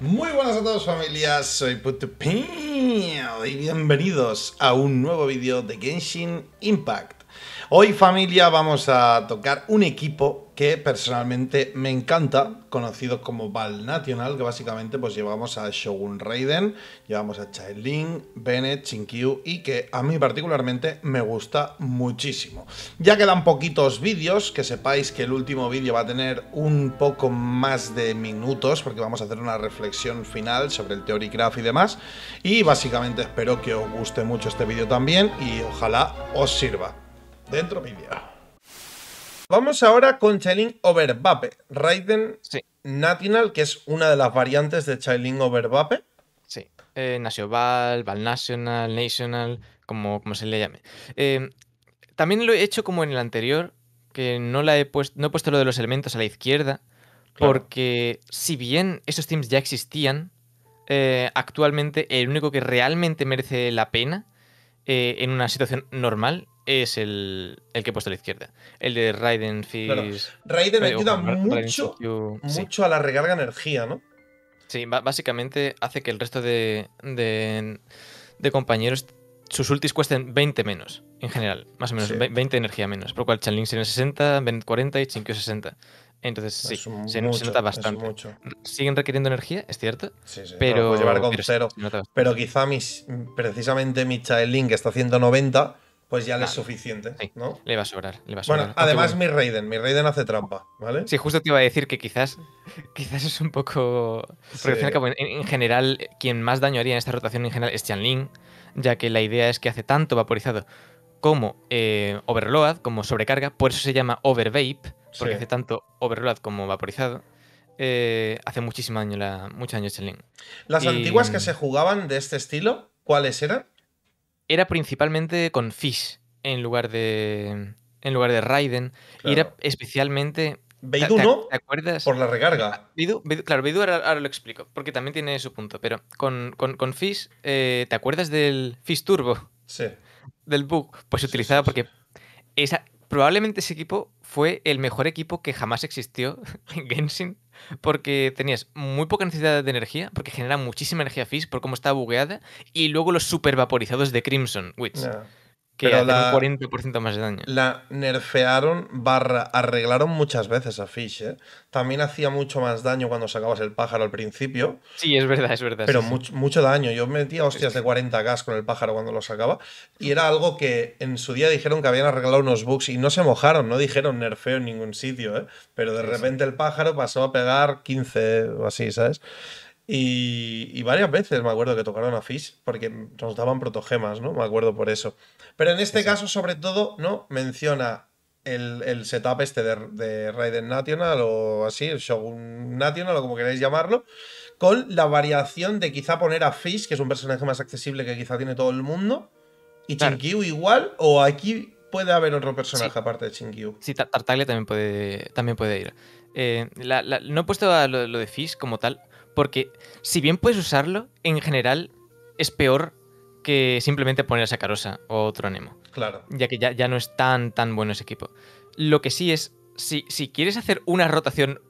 Muy buenas a todos familias, soy Putupin y bienvenidos a un nuevo vídeo de Genshin Impact. Hoy familia vamos a tocar un equipo que personalmente me encanta, conocido como Val National, que básicamente pues llevamos a Shogun Raiden, llevamos a Chaelin, Bennett, Chinkyu y que a mí particularmente me gusta muchísimo. Ya quedan poquitos vídeos, que sepáis que el último vídeo va a tener un poco más de minutos porque vamos a hacer una reflexión final sobre el Theory y demás y básicamente espero que os guste mucho este vídeo también y ojalá os sirva. Dentro vídeo. Vamos ahora con Chiling Overbappe, Raiden National, que es una de las variantes de Chiling over Sí, eh, Nacional, Val National, como, se le llame. Em, también lo he hecho como en el anterior, que no, la he, puesto, no he puesto lo de los elementos a la izquierda, porque si bien esos teams ya existían, eh, actualmente el único que realmente merece la pena eh, en una situación normal es el, que he puesto a la izquierda. El de Raiden Fizz. Raiden eh, ayuda mucho, a la recarga de energía, ¿no? Sí, básicamente hace que el resto de, de, compañeros sus ultis cuesten 20 menos, en general, más o menos, 20 20 energía menos. Por lo cual link tiene 60, 40 y Chinkyo 60. Entonces, sí, se, nota bastante. Siguen requiriendo energía, es cierto. Sí, sí, pero, pero cero. Pero quizá precisamente mi Chanling, que está 90 pues ya le es suficiente, ¿no? Le va a sobrar, le a sobrar. Bueno, además mi Raiden, mi Raiden hace trampa, ¿vale? Sí, justo te iba a decir que quizás, quizás es un poco... Porque al en, general, quien más daño haría en esta rotación en general es Xiangling, ya que la idea es que hace tanto vaporizado como eh, overload, como sobrecarga, por eso se llama overvape, porque hace tanto overload como vaporizado. Eh, hace muchísimo daño, la, mucho daño Las antiguas que mm. se jugaban de este estilo, ¿cuáles eran? era principalmente con Fish en lugar de, en lugar de Raiden. Y era especialmente. Beidou no, acuerdas? por la recarga. Ah, claro, Beidou ahora, lo explico, porque también tiene su punto. Pero con, con, Fish, eh, ¿te acuerdas del Fish Turbo? Sí. Del bug. Pues utilizaba porque Esa, probablemente ese equipo fue el mejor equipo que jamás existió en Genshin porque tenías muy poca necesidad de energía, porque genera muchísima energía Fizz por cómo está bugueada, y luego los super vaporizados de Crimson, Witch. Pero la, 40% más de daño. La nerfearon barra arreglaron muchas veces a Fish, ¿eh? También hacía mucho más daño cuando sacabas el pájaro al principio. Sí, es verdad, es verdad. Pero mucho, mucho, daño. Yo metía hostias de 40 gas con el pájaro cuando lo sacaba. Y era algo que en su día dijeron que habían arreglado unos bugs y no se mojaron, no dijeron nerfeo en ningún sitio, ¿eh? Pero de repente el pájaro pasó a pegar 15 o así, ¿sabes? Y, varias veces me acuerdo que tocaron a Fish porque nos daban protogemas, ¿no? Me acuerdo por eso. Pero en este caso, sobre todo, ¿no? Menciona el, setup este de, Raiden National o así, el Shogun National o como queráis llamarlo, con la variación de quizá poner a Fish, que es un personaje más accesible que quizá tiene todo el mundo, y Chinkyu igual, o aquí puede haber otro personaje aparte de Chinkyu. Sí, Tartaglia también puede, también puede ir. Eh, no he puesto lo, lo de Fish como tal, porque si bien puedes usarlo, en general es peor que simplemente poner a Sacarosa o otro Nemo. Claro. Ya que ya, ya, no es tan, tan bueno ese equipo. Lo que sí es, si, quieres hacer una rotación,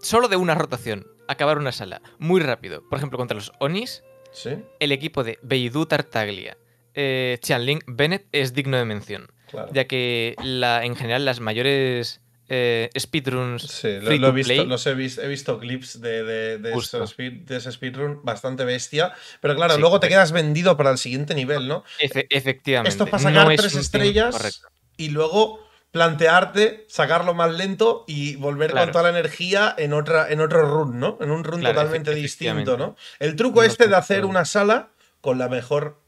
solo de una rotación, acabar una sala muy rápido, por ejemplo, contra los Onis, ¿Sí? el equipo de Beidou Tartaglia, eh, Bennett es digno de mención. Ya que la, en general las mayores eh, speedruns. Sí, lo, he visto, he visto, clips de, ese speedrun bastante bestia. Pero claro, luego te quedas vendido para el siguiente nivel, ¿no? efectivamente. Esto es para sacar tres estrellas y luego plantearte sacarlo más lento y volver con toda la energía en, otra, en otro run, ¿no? En un run totalmente distinto, ¿no? El truco este de hacer una sala con la mejor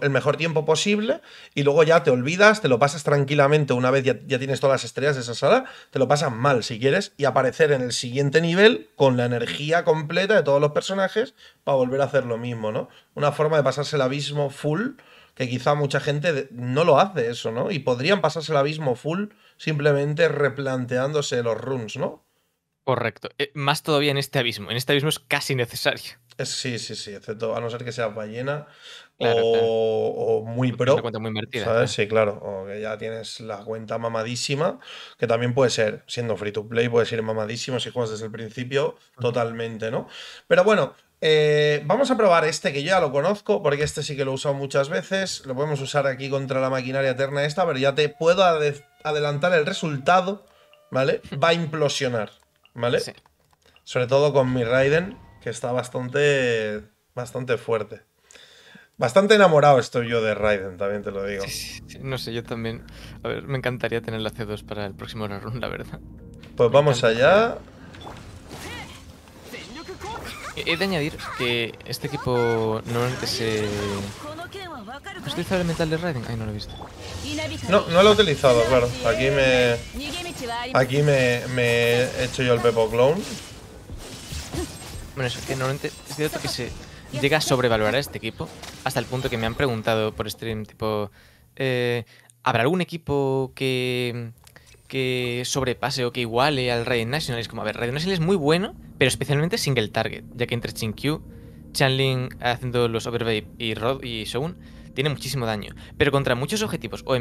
el mejor tiempo posible y luego ya te olvidas, te lo pasas tranquilamente una vez ya, tienes todas las estrellas de esa sala, te lo pasas mal si quieres y aparecer en el siguiente nivel con la energía completa de todos los personajes para volver a hacer lo mismo, ¿no? Una forma de pasarse el abismo full que quizá mucha gente no lo hace eso, ¿no? Y podrían pasarse el abismo full simplemente replanteándose los runes, ¿no? Correcto. Eh, más todavía en este abismo. En este abismo es casi necesario. Eh, sí, sí, sí, excepto a no ser que seas ballena o, muy pro. Una cuenta muy invertida. Sí, claro. O que ya tienes la cuenta mamadísima, que también puede ser, siendo free to play, puede ser mamadísimo si juegas desde el principio, totalmente, ¿no? Pero bueno, eh, vamos a probar este que yo ya lo conozco, porque este sí que lo he usado muchas veces. Lo podemos usar aquí contra la maquinaria eterna esta, pero ya te puedo adelantar el resultado, ¿vale? Va a implosionar, ¿vale? Sí. Sobre todo con mi Raiden que está bastante, bastante fuerte. Bastante enamorado estoy yo de Raiden, también te lo digo. no sé, yo también. A ver, me encantaría tener la C2 para el próximo run, la verdad. Pues vamos allá. He de añadir que este equipo normalmente se... ¿Has utilizado el metal de Raiden? Ay, no lo he visto. No, no lo he utilizado, claro. Aquí me... Aquí me, he hecho yo el Pepo Clone bueno, normalmente es cierto que se llega a sobrevalorar a este equipo hasta el punto que me han preguntado por stream, tipo, eh, ¿habrá algún equipo que, que sobrepase o que iguale al Raid National? Es como, a ver, Raid National es muy bueno, pero especialmente single target, ya que entre Chinkyu, Chanlin haciendo los Overvape y Rod y Shogun, tiene muchísimo daño. Pero contra muchos objetivos o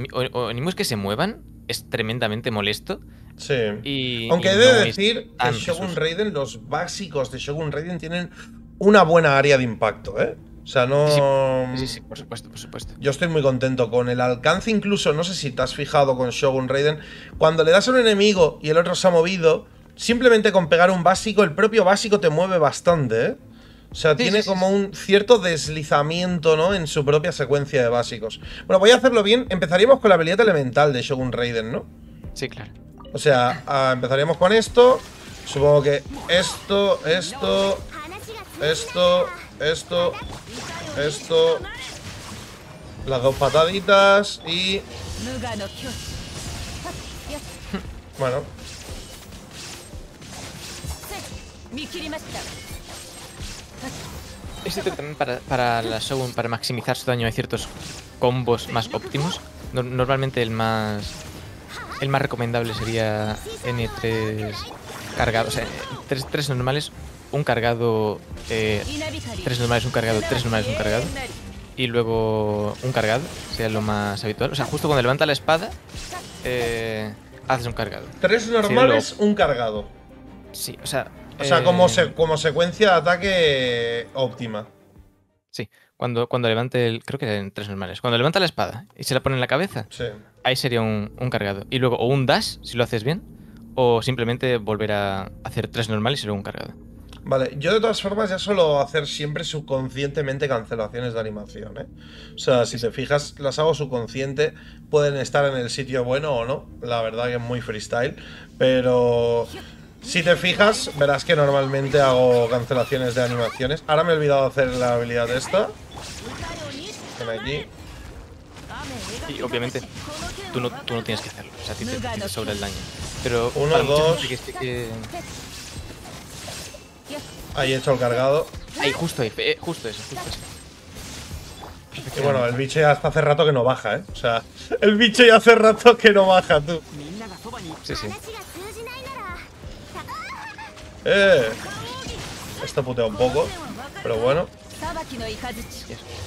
enemigos que se muevan, es tremendamente molesto Sí. Aunque he debe decir que Shogun Raiden, los básicos de Shogun Raiden tienen una buena área de impacto, ¿eh? O sea, no. Sí, sí, por supuesto, por supuesto. Yo estoy muy contento con el alcance, incluso, no sé si te has fijado con Shogun Raiden, cuando le das a un enemigo y el otro se ha movido, simplemente con pegar un básico, el propio básico te mueve bastante, ¿eh? O sea, tiene como un cierto deslizamiento, ¿no? En su propia secuencia de básicos. Bueno, voy a hacerlo bien. Empezaríamos con la habilidad elemental de Shogun Raiden, ¿no? Sí, claro. O sea, ah, empezaríamos con esto. Supongo que esto, esto, esto, esto, esto. Las dos pataditas y... Bueno. Este también para, para la Shogun, para maximizar su daño hay ciertos combos más óptimos? normalmente el más el más recomendable sería N3 cargado, o sea, tres, normales, un cargado, eh, tres normales, un cargado, tres normales, un cargado, y luego un cargado, sería lo más habitual. O sea, justo cuando levanta la espada, eh, haces un cargado. Tres normales, un cargado. Sí, o sea... O sea, como, eh, como secuencia de ataque óptima. Sí, cuando, cuando levante el... Creo que en tres normales. Cuando levanta la espada y se la pone en la cabeza. Sí ahí sería un, cargado. Y luego, o un dash, si lo haces bien, o simplemente volver a hacer tres normales y luego un cargado. Vale, yo de todas formas ya suelo hacer siempre subconscientemente cancelaciones de animación, ¿eh? O sea, si te fijas, las hago subconsciente, pueden estar en el sitio bueno o no, la verdad que es muy freestyle, pero si te fijas, verás que normalmente hago cancelaciones de animaciones. Ahora me he olvidado hacer la habilidad esta. Ven aquí. Y obviamente tú no, tú no tienes que hacerlo. O sea, a ti te, sobra el daño. Pero Uno, dos. Ahí he hecho el cargado. Ahí, justo ahí. Eh, justo eso, justo eso. bueno, el bicho ya hasta hace rato que no baja, ¿eh? O sea, el bicho ya hace rato que no baja, tú. Sí, sí. Eh. Esto putea un poco, pero bueno.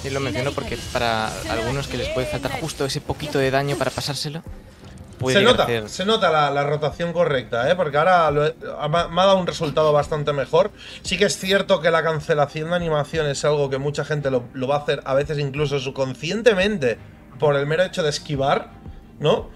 Y lo menciono porque para algunos que les puede faltar justo ese poquito de daño para pasárselo. se, nota, la, rotación correcta, ¿eh? porque ahora me, ha dado un resultado bastante mejor. Sí que es cierto que la cancelación de animación es algo que mucha gente lo, lo va a hacer a veces incluso subconscientemente por el mero hecho de esquivar, ¿no?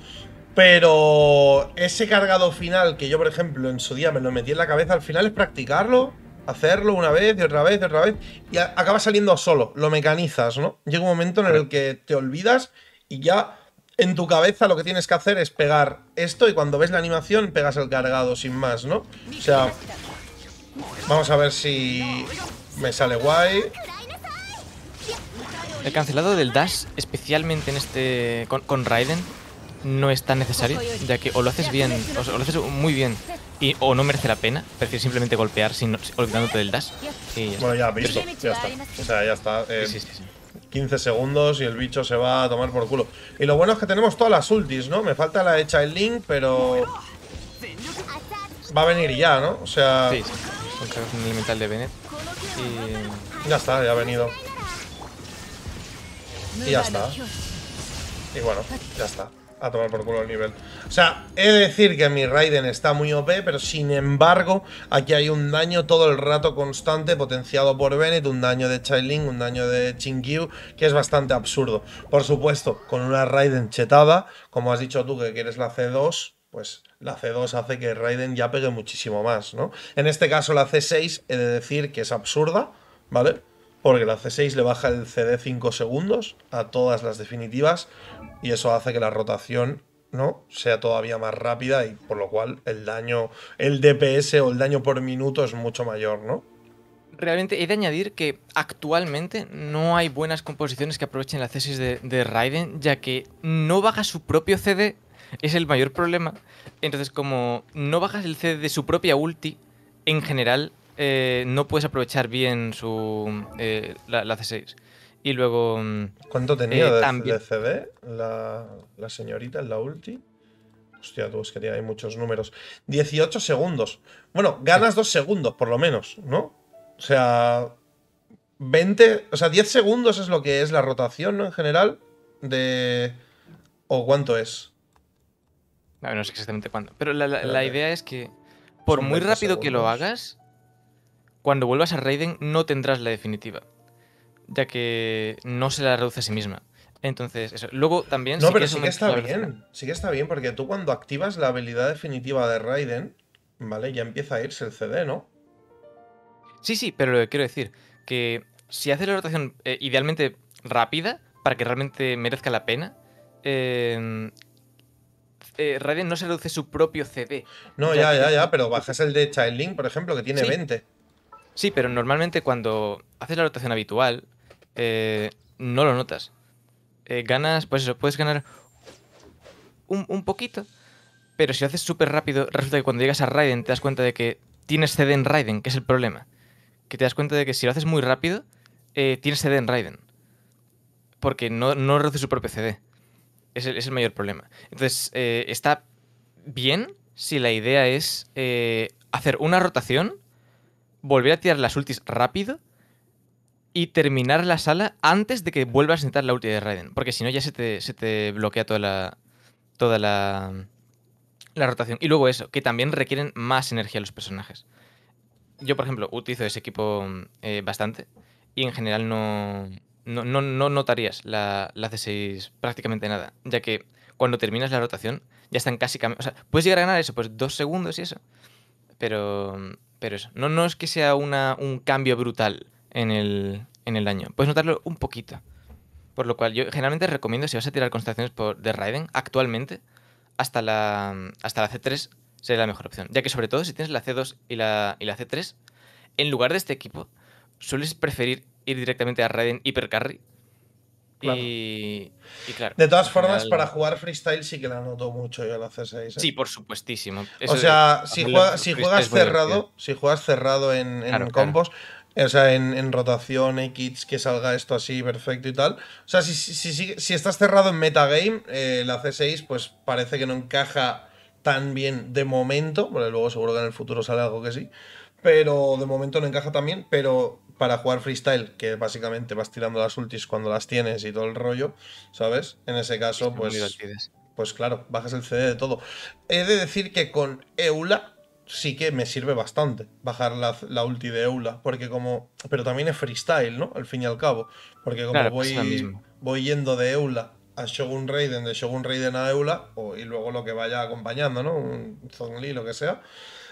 Pero ese cargado final que yo, por ejemplo, en su día me lo metí en la cabeza, al final es practicarlo hacerlo una vez y otra vez y otra vez y acaba saliendo solo, lo mecanizas, ¿no? Llega un momento en el que te olvidas y ya en tu cabeza lo que tienes que hacer es pegar esto y cuando ves la animación pegas el cargado sin más, ¿no? O sea, vamos a ver si me sale guay. El cancelado del dash, especialmente en este con, Raiden, no es tan necesario, ya que o lo haces bien, o lo haces muy bien, o no merece la pena. Prefiero simplemente golpear sin, olvidándote del dash. Y ya bueno, ya, visto. Ya está. O ya está. 15 segundos y el bicho se va a tomar por culo. Y lo bueno es que tenemos todas las ultis, ¿no? Me falta la hecha el Link, pero... Va a venir ya, ¿no? O sea... Sí, sí. mental de Bennett. Y... Ya está, ya ha venido. Y ya está. Y bueno, ya está a tomar por culo el nivel. O sea, he de decir que mi Raiden está muy OP, pero sin embargo, aquí hay un daño todo el rato constante potenciado por Bennett, un daño de Ling, un daño de Yu, que es bastante absurdo. Por supuesto, con una Raiden chetada, como has dicho tú que quieres la C2, pues la C2 hace que Raiden ya pegue muchísimo más, ¿no? En este caso la C6 he de decir que es absurda, ¿vale? porque la C6 le baja el CD 5 segundos a todas las definitivas y eso hace que la rotación ¿no? sea todavía más rápida y por lo cual el daño, el DPS o el daño por minuto es mucho mayor, ¿no? Realmente he de añadir que actualmente no hay buenas composiciones que aprovechen la C6 de, de Raiden, ya que no baja su propio CD, es el mayor problema. Entonces, como no bajas el CD de su propia ulti, en general eh, no puedes aprovechar bien su eh, la, C6. Y luego. Mm, ¿Cuánto tenía eh, de, CD la, señorita en la ulti? Hostia, tú es que hay muchos números. 18 segundos. Bueno, ganas 2 segundos, por lo menos, ¿no? O sea. 20. O sea, 10 segundos es lo que es la rotación, En general. De. ¿O cuánto es? No, sé exactamente cuánto Pero la, idea es que. Por muy rápido que lo hagas. Cuando vuelvas a Raiden no tendrás la definitiva, ya que no se la reduce a sí misma. Entonces, eso. Luego también... No, pero sí que está bien. Sí que está bien, porque tú cuando activas la habilidad definitiva de Raiden, ¿vale? Ya empieza a irse el CD, ¿no? Sí, sí, pero lo que quiero decir, que si haces la rotación eh, idealmente rápida, para que realmente merezca la pena, em, eh, Raiden no se reduce su propio CD. No, ya, ya, ya, pero bajas el de Child Link, por ejemplo, que tiene 20. Sí, pero normalmente cuando haces la rotación habitual, eh, no lo notas. Eh, ganas, pues eso, puedes ganar un, poquito, pero si lo haces súper rápido, resulta que cuando llegas a Raiden te das cuenta de que tienes CD en Raiden, que es el problema. Que te das cuenta de que si lo haces muy rápido, eh, tienes CD en Raiden. Porque no, no su propio CD. Es el, es el mayor problema. Entonces, está bien si la idea es hacer una rotación volver a tirar las ultis rápido y terminar la sala antes de que vuelvas a sentar la ulti de Raiden. Porque si no, ya se te, bloquea toda la. toda la. la rotación. Y luego eso, que también requieren más energía los personajes. Yo, por ejemplo, utilizo ese equipo eh, bastante. Y en general no. No, notarías la, la C6 prácticamente nada. Ya que cuando terminas la rotación, ya están casi. O sea, puedes llegar a ganar eso, pues dos segundos y eso. Pero pero eso, no, no es que sea una, un cambio brutal en el, en el año, puedes notarlo un poquito. Por lo cual yo generalmente recomiendo si vas a tirar constelaciones por, de Raiden actualmente, hasta la, hasta la C3 sería la mejor opción. Ya que sobre todo si tienes la C2 y la, C3, en lugar de este equipo, sueles preferir ir directamente a Raiden hipercarry y, claro. De todas formas, para jugar freestyle sí que la noto mucho yo la C6. Sí, ¿eh? por supuestísimo. o sea, si, juegas cerrado, si juegas cerrado en, en combos, o sea, en, rotación, kits, que salga esto así perfecto y tal. O sea, si, si, estás cerrado en metagame, eh, la C6, pues parece que no encaja tan bien de momento, porque luego seguro que en el futuro sale algo que sí. Pero de momento no encaja tan bien, pero para jugar freestyle, que básicamente vas tirando las ultis cuando las tienes y todo el rollo, ¿sabes? En ese caso, pues. Pues claro, bajas el CD de todo. He de decir que con Eula sí que me sirve bastante bajar la, ulti de Eula, porque como. Pero también es freestyle, ¿no? Al fin y al cabo. Porque como voy, voy yendo de Eula a Shogun Raiden, de Shogun Raiden a Eula, y luego lo que vaya acompañando, ¿no? Un Zongli, lo que sea.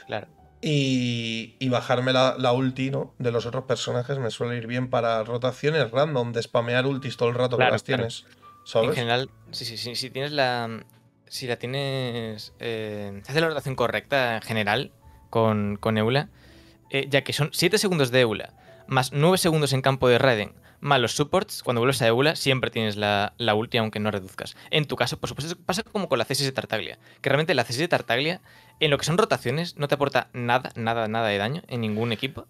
Claro y, bajarme la, ulti ¿no? de los otros personajes me suele ir bien para rotaciones random, de spamear ultis todo el rato que las tienes. ¿sabes? En general, sí, sí, sí, si tienes la. Si la tienes. Eh, haces la rotación correcta en general con, Eula, eh, ya que son 7 segundos de Eula, más 9 segundos en campo de Raiden, malos los supports, cuando vuelves a Eula siempre tienes la, la, ulti aunque no reduzcas. En tu caso, por supuesto, pasa como con la cesis de Tartaglia, que realmente la cesis de Tartaglia en lo que son rotaciones no te aporta nada, nada, nada de daño en ningún equipo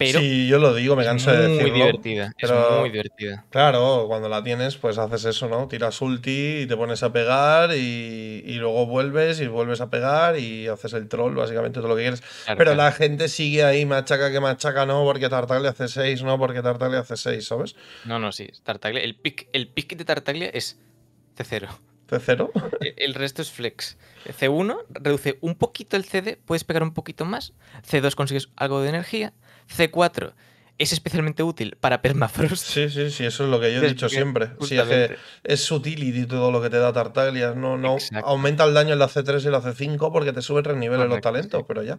sí, yo lo digo, me canso de decirlo. Muy divertida, es muy divertida. Claro, cuando la tienes, pues haces eso, ¿no? Tiras ulti y te pones a pegar y, luego vuelves y vuelves a pegar y haces el troll, básicamente todo lo que quieres. pero la gente sigue ahí, machaca que machaca, no, porque Tartaglia hace 6, no, porque Tartaglia hace 6, ¿sabes? No, no, sí, Tartaglia, el pick, el pick de Tartaglia es C0. ¿C0? E, el resto es flex. C1 reduce un poquito el CD, puedes pegar un poquito más. C2 consigues algo de energía. C4 es especialmente útil para permafrost. Sí, sí, sí, eso es lo que yo he dicho siempre. Sí, es, que y todo lo que te da Tartaglia. No, no aumenta el daño en la C3 y la C5 porque te sube tres niveles de los talentos, pero ya.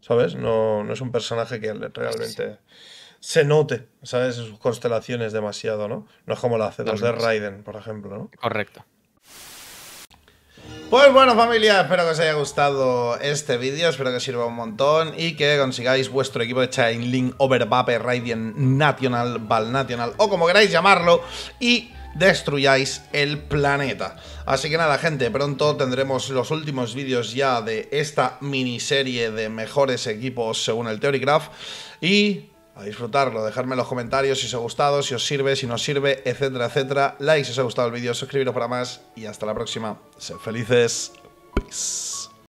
¿Sabes? No, no es un personaje que realmente se note, ¿sabes? Sus constelaciones demasiado, ¿no? No es como la C2 de Raiden, por ejemplo, ¿no? Correcto. Pues bueno familia, espero que os haya gustado este vídeo, espero que sirva un montón y que consigáis vuestro equipo de Chainlink, Overbappe Radiant, National, Val National o como queráis llamarlo y destruyáis el planeta. Así que nada, gente, pronto tendremos los últimos vídeos ya de esta miniserie de mejores equipos según el Theorycraft y a disfrutarlo, dejadme en los comentarios si os ha gustado, si os sirve, si no sirve, etcétera, etcétera. Like si os ha gustado el vídeo, suscribiros para más y hasta la próxima. Sed felices. Peace.